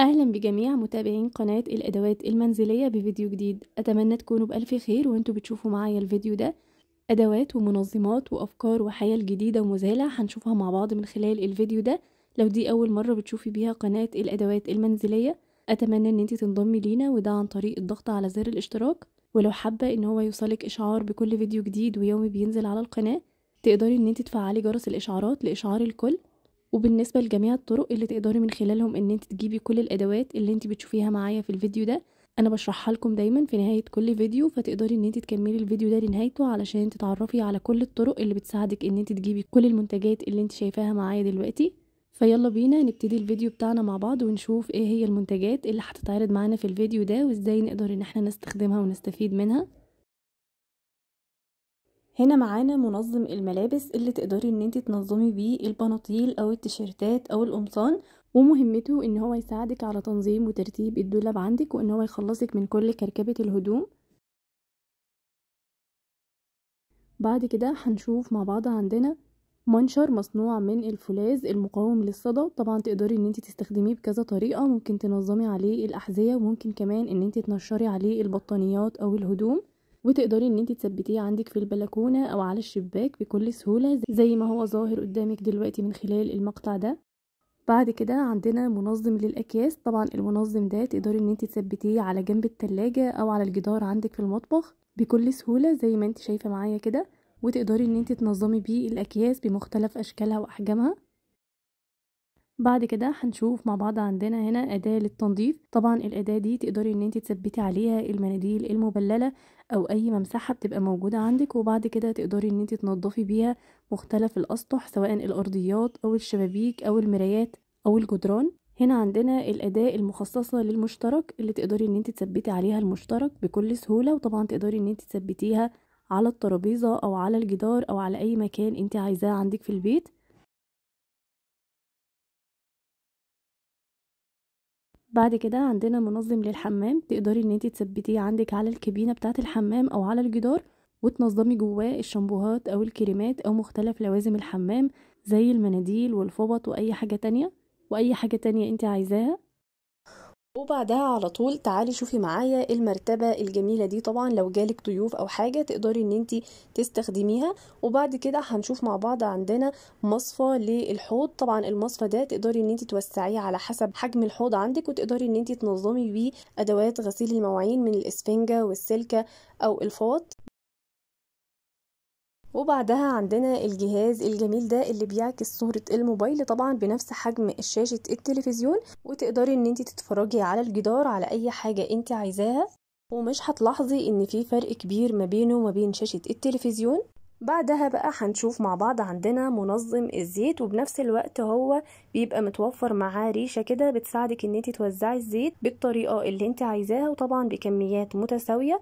أهلا بجميع متابعين قناة الأدوات المنزلية بفيديو جديد أتمنى تكونوا بألف خير وانتوا بتشوفوا معايا الفيديو ده أدوات ومنظمات وأفكار وحيل جديدة ومذهلة هنشوفها مع بعض من خلال الفيديو ده لو دي أول مرة بتشوفي بيها قناة الأدوات المنزلية أتمنى أن انت تنضمي لينا وده عن طريق الضغط على زر الاشتراك ولو حابة أن هو يوصلك إشعار بكل فيديو جديد ويومي بينزل على القناة تقدري أن انت تفعلي جرس الإشعارات لإشعار الكل وبالنسبة لجميع الطرق اللي تقدري من خلالهم ان انت تجيبي كل الادوات اللي انت بتشوفيها معايا في الفيديو ده انا بشرحها لكم دايما في نهاية كل فيديو فتقدري ان انت تكملي الفيديو ده لنهايته علشان تتعرفي على كل الطرق اللي بتساعدك ان انت تجيبي كل المنتجات اللي انت شايفاها معايا دلوقتي فيلا بينا نبتدي الفيديو بتاعنا مع بعض ونشوف ايه هي المنتجات اللي هتتعرض معانا في الفيديو ده وازاي نقدر ان احنا نستخدمها ونستفيد منها هنا معانا منظم الملابس اللي تقدري ان انت تنظمي بيه البناطيل او التيشيرتات او القمصان ومهمته ان هو يساعدك على تنظيم وترتيب الدولاب عندك وان هو يخلصك من كل كركبة الهدوم بعد كده هنشوف مع بعض عندنا منشر مصنوع من الفولاذ المقاوم للصدى طبعا تقدري ان انت تستخدميه بكذا طريقة ممكن تنظمي عليه الاحذية وممكن كمان ان انت تنشري عليه البطانيات او الهدوم وتقدري ان انت تثبتيه عندك في البلكونه او على الشباك بكل سهوله زي ما هو ظاهر قدامك دلوقتي من خلال المقطع ده بعد كده عندنا منظم للاكياس طبعا المنظم ده تقدري ان انت تثبتيه على جنب التلاجة او على الجدار عندك في المطبخ بكل سهوله زي ما انت شايفه معايا كده وتقدري ان انت تنظمي بيه الاكياس بمختلف اشكالها واحجامها بعد كده هنشوف مع بعض عندنا هنا أداة للتنظيف طبعا الأداة دي تقدري ان انت تثبتي عليها المناديل المبللة او اي ممسحه بتبقى موجوده عندك وبعد كده تقدري ان انت تنضفي بيها مختلف الاسطح سواء الارضيات او الشبابيك او المرايات او الجدران هنا عندنا الاداة المخصصة للمشترك اللي تقدري ان انت تثبتي عليها المشترك بكل سهولة وطبعا تقدري ان انت تثبتيها على الترابيزة او على الجدار او على اي مكان انت عايزاه عندك في البيت بعد كده عندنا منظم للحمام تقدري ان انت تثبتيه عندك على الكابينه بتاعه الحمام او على الجدار وتنظمي جواه الشامبوهات او الكريمات او مختلف لوازم الحمام زي المناديل والفوط واي حاجه تانية واي حاجه تانية انت عايزاها وبعدها على طول تعالي شوفي معايا ايه المرتبة الجميلة دي طبعا لو جالك ضيوف او حاجة تقدري ان انت تستخدميها وبعد كده هنشوف مع بعض عندنا مصفى للحوض طبعا المصفى ده تقدري ان انت توسعيه على حسب حجم الحوض عندك وتقدري ان انت تنظمي بيه ادوات غسيل المواعين من الاسفنجة والسلكة او الفوط وبعدها عندنا الجهاز الجميل ده اللي بيعكس صورة الموبايل طبعا بنفس حجم شاشة التلفزيون وتقدري ان انت تتفرجي على الجدار على اي حاجة انت عايزاها ومش هتلاحظي ان في فرق كبير ما بينه وما بين شاشة التلفزيون بعدها بقى هنشوف مع بعض عندنا منظم الزيت وبنفس الوقت هو بيبقى متوفر معاه ريشه كده بتساعدك ان انت توزعي الزيت بالطريقه اللي انت عايزاها وطبعا بكميات متساويه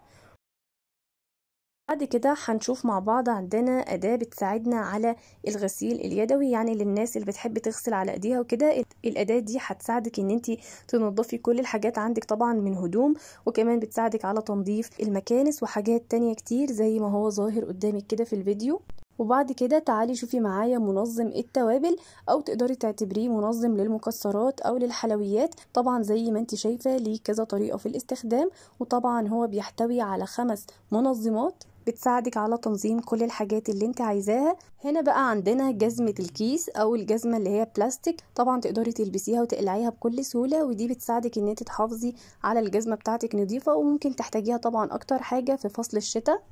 بعد كده هنشوف مع بعض عندنا أداة بتساعدنا على الغسيل اليدوي يعني للناس اللي بتحب تغسل على ايديها وكده الأداة دي هتساعدك ان انت تنضفي كل الحاجات عندك طبعا من هدوم وكمان بتساعدك على تنظيف المكانس وحاجات تانية كتير زي ما هو ظاهر قدامك كده في الفيديو وبعد كده تعالي شوفي معايا منظم التوابل او تقدري تعتبريه منظم للمكسرات او للحلويات طبعا زي ما انت شايفه ليه كذا طريقه في الاستخدام وطبعا هو بيحتوي على خمس منظمات بتساعدك على تنظيم كل الحاجات اللي انت عايزاها هنا بقى عندنا جزمة الكيس او الجزمة اللي هي بلاستيك طبعا تقدري تلبسيها وتقلعيها بكل سهولة ودي بتساعدك ان انت تحافظي على الجزمة بتاعتك نظيفة وممكن تحتاجيها طبعا اكتر حاجة في فصل الشتاء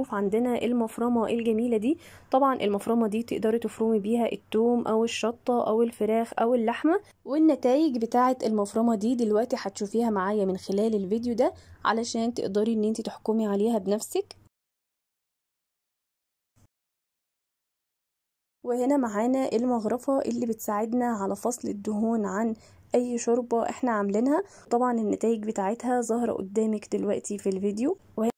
معروف عندنا المفرمة الجميلة دي طبعا المفرمة دي تقدري تفرمي بيها التوم او الشطة او الفراخ او اللحمة والنتائج بتاعة المفرمة دي دلوقتي هتشوفيها معايا من خلال الفيديو ده علشان تقدري ان انت تحكمي عليها بنفسك وهنا معانا المغرفة اللي بتساعدنا على فصل الدهون عن اي شوربة احنا عاملينها طبعا النتائج بتاعتها ظاهرة قدامك دلوقتي في الفيديو وهي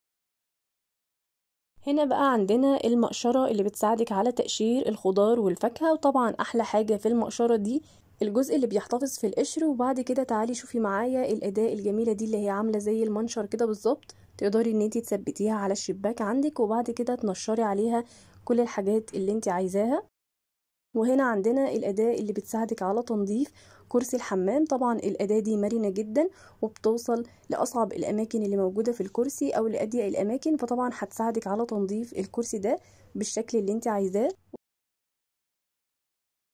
هنا بقى عندنا المقشرة اللي بتساعدك على تقشير الخضار والفاكهة وطبعا أحلى حاجة في المقشرة دي الجزء اللي بيحتفظ في القشر وبعد كده تعالي شوفي معايا الأداة الجميلة دي اللي هي عاملة زي المنشر كده بالظبط تقدري ان انتي تثبتيها على الشباك عندك وبعد كده تنشري عليها كل الحاجات اللي انتي عايزاها وهنا عندنا الأداة اللي بتساعدك على تنظيف كرسي الحمام طبعا الأداة دي مرنة جدا وبتوصل لأصعب الأماكن اللي موجودة في الكرسي أو لأضيق الأماكن فطبعا هتساعدك على تنظيف الكرسي ده بالشكل اللي انت عايزاه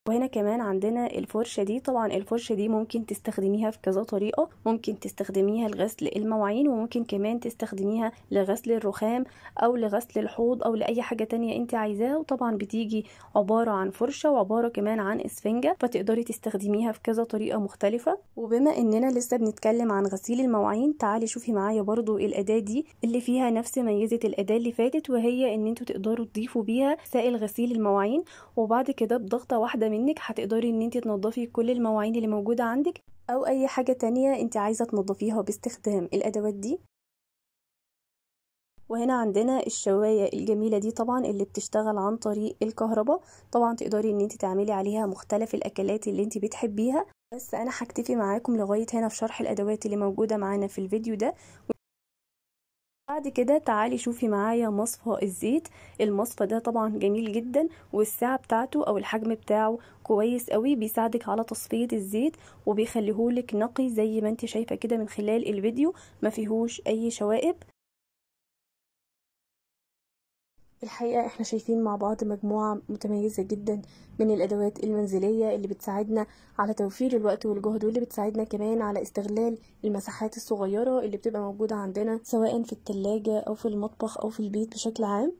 وهنا كمان عندنا الفرشة دي طبعا الفرشة دي ممكن تستخدميها في كذا طريقة ممكن تستخدميها لغسل المواعين وممكن كمان تستخدميها لغسل الرخام او لغسل الحوض او لاي حاجة تانية انت عايزاها وطبعا بتيجي عبارة عن فرشة وعبارة كمان عن اسفنجة فتقدري تستخدميها في كذا طريقة مختلفة وبما اننا لسه بنتكلم عن غسيل المواعين تعالي شوفي معايا برضو الاداة دي اللي فيها نفس ميزة الاداة اللي فاتت وهي ان انتوا تقدروا تضيفوا بيها سائل غسيل المواعين وبعد كده بضغطة واحدة من منك هتقدري ان انت تنظفي كل المواعين اللي موجودة عندك او اي حاجة تانية انت عايزة تنظفيها باستخدام الادوات دي وهنا عندنا الشواية الجميلة دي طبعا اللي بتشتغل عن طريق الكهرباء طبعا تقدري ان انت تعملي عليها مختلف الاكلات اللي انت بتحبيها بس انا هكتفي معاكم لغاية هنا في شرح الادوات اللي موجودة معانا في الفيديو ده بعد كده تعالي شوفي معايا مصفى الزيت المصفى ده طبعا جميل جدا والسعة بتاعته او الحجم بتاعه كويس قوي بيساعدك على تصفية الزيت وبيخليهولك نقي زي ما انت شايفة كده من خلال الفيديو مفيهوش اي شوائب الحقيقة احنا شايفين مع بعض مجموعة متميزة جدا من الأدوات المنزلية اللي بتساعدنا على توفير الوقت والجهد واللي بتساعدنا كمان على استغلال المساحات الصغيرة اللي بتبقى موجودة عندنا سواء في التلاجة أو في المطبخ أو في البيت بشكل عام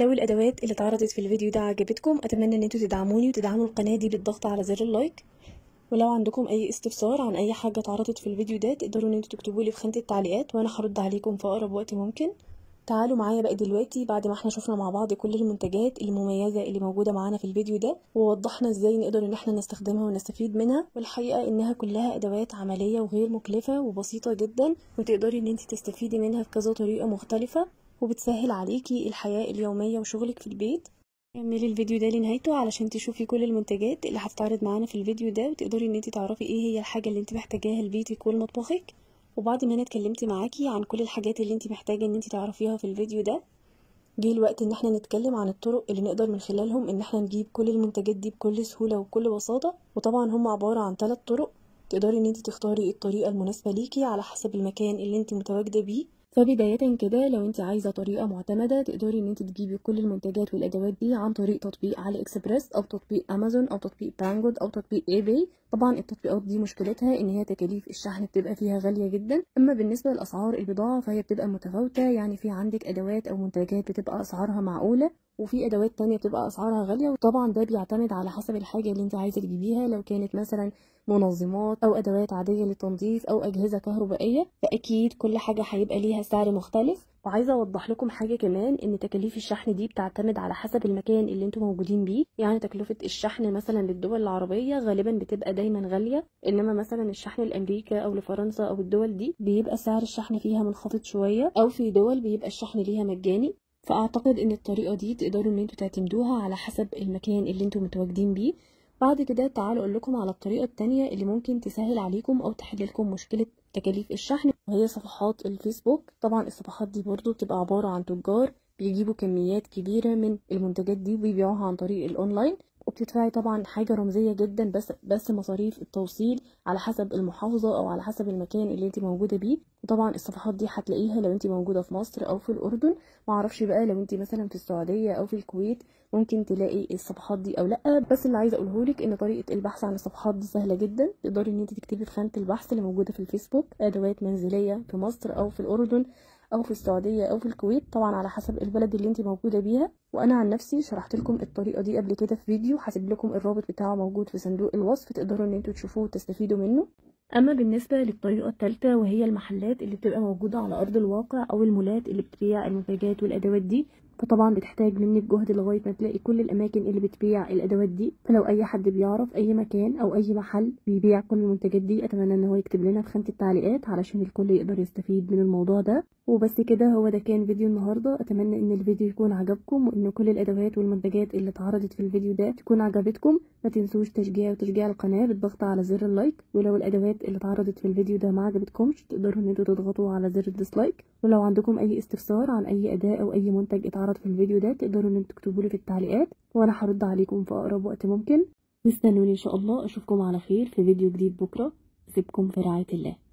لو الأدوات اللي اتعرضت في الفيديو ده عجبتكم أتمنى أن انتوا تدعموني وتدعموا القناة دي بالضغط على زر اللايك ولو عندكم أي استفسار عن أي حاجة اتعرضت في الفيديو ده تقدروا أن انتوا تكتبولي في خانة التعليقات وأنا هرد عليكم في أقرب وقت ممكن تعالوا معايا بقى دلوقتي بعد ما احنا شفنا مع بعض كل المنتجات المميزه اللي موجوده معانا في الفيديو ده ووضحنا ازاي نقدر ان احنا نستخدمها ونستفيد منها والحقيقه انها كلها ادوات عمليه وغير مكلفه وبسيطه جدا وتقدري ان انت تستفيدي منها بكذا طريقه مختلفه وبتسهل عليكي الحياه اليوميه وشغلك في البيت كملي الفيديو ده لنهايته علشان تشوفي كل المنتجات اللي هتتعرض معانا في الفيديو ده وتقدري ان انت تعرفي ايه هي الحاجه اللي انت محتاجاها لبيتك ولمطبخك وبعد ما انا اتكلمت معاكي عن كل الحاجات اللي انت محتاجه ان انت تعرفيها في الفيديو ده جه الوقت ان احنا نتكلم عن الطرق اللي نقدر من خلالهم ان احنا نجيب كل المنتجات دي بكل سهوله وبكل بساطه وطبعا هم عباره عن ثلاث طرق تقدري ان انت تختاري الطريقه المناسبه ليكي على حسب المكان اللي انت متواجده بيه فبداية كده لو انت عايزة طريقة معتمدة تقدري ان انت تجيبي كل المنتجات والادوات دي عن طريق تطبيق علي اكسبرس او تطبيق امازون او تطبيق بانجود او تطبيق اي بي طبعا التطبيقات دي مشكلتها ان هي تكاليف الشحن بتبقى فيها غالية جدا اما بالنسبة لاسعار البضاعة فهي بتبقى متفاوتة يعني في عندك ادوات او منتجات بتبقى اسعارها معقولة وفي ادوات تانية بتبقى اسعارها غاليه وطبعا ده بيعتمد على حسب الحاجه اللي انت عايزه تجيبيها لو كانت مثلا منظمات او ادوات عاديه للتنظيف او اجهزه كهربائيه فاكيد كل حاجه هيبقى ليها سعر مختلف وعايزه اوضح لكم حاجه كمان ان تكاليف الشحن دي بتعتمد على حسب المكان اللي انتم موجودين بيه يعني تكلفه الشحن مثلا للدول العربيه غالبا بتبقى دايما غاليه انما مثلا الشحن لامريكا او لفرنسا او الدول دي بيبقى سعر الشحن فيها منخفض شويه او في دول بيبقى الشحن ليها مجاني فاعتقد ان الطريقه دي تقدروا ان انتوا تعتمدوها على حسب المكان اللي انتوا متواجدين بيه بعد كده تعالوا اقول لكم على الطريقه التانية اللي ممكن تسهل عليكم او تحل لكم مشكله تكاليف الشحن وهي صفحات الفيسبوك طبعا الصفحات دي برضو بتبقى عباره عن تجار بيجيبوا كميات كبيره من المنتجات دي وبيبيعوها عن طريق الاونلاين وبتدفعي طبعا حاجة رمزية جدا بس بس مصاريف التوصيل على حسب المحافظة او على حسب المكان اللي انت موجودة بيه وطبعا الصفحات دي هتلاقيها لو انت موجودة في مصر او في الاردن معرفش بقى لو انت مثلا في السعودية او في الكويت ممكن تلاقي الصفحات دي او لا بس اللي عايزه اقوله لك ان طريقه البحث عن الصفحات دي سهله جدا تقدري ان انت تكتبي في خانه البحث اللي موجوده في الفيسبوك ادوات منزليه في مصر او في الاردن او في السعوديه او في الكويت طبعا على حسب البلد اللي انت موجوده بيها وانا عن نفسي شرحت لكم الطريقه دي قبل كده في فيديو هسيب لكم الرابط بتاعه موجود في صندوق الوصف تقدروا ان انتوا تشوفوه وتستفيدوا منه اما بالنسبه للطريقه الثالثه وهي المحلات اللي بتبقى موجوده على ارض الواقع او المولات اللي بتبيع المنتجات والادوات دي فطبعا بتحتاج منك جهد لغاية ما تلاقي كل الأماكن اللي بتبيع الأدوات دي فلو أي حد بيعرف أي مكان أو أي محل بيبيع كل المنتجات دي أتمنى إن هو يكتب لنا في خانة التعليقات علشان الكل يقدر يستفيد من الموضوع ده وبس كده هو ده كان فيديو النهاردة أتمنى إن الفيديو يكون عجبكم وإن كل الأدوات والمنتجات اللي اتعرضت في الفيديو ده تكون عجبتكم ما تنسوش تشجيع وتشجيع القناة بالضغط على زر اللايك ولو الأدوات اللي اتعرضت في الفيديو ده ما عجبتكمش تقدروا إن انتوا تضغطوا على زر الديسلايك ولو عندكم أي استفسار عن أي أداة أو أي منتج اتعرض الاختيارات في الفيديو ده تقدروا ان انتوا تكتبوا لي في التعليقات وانا هرد عليكم في اقرب وقت ممكن استنوني ان شاء الله اشوفكم على خير في فيديو جديد بكره سيبكم في رعايه الله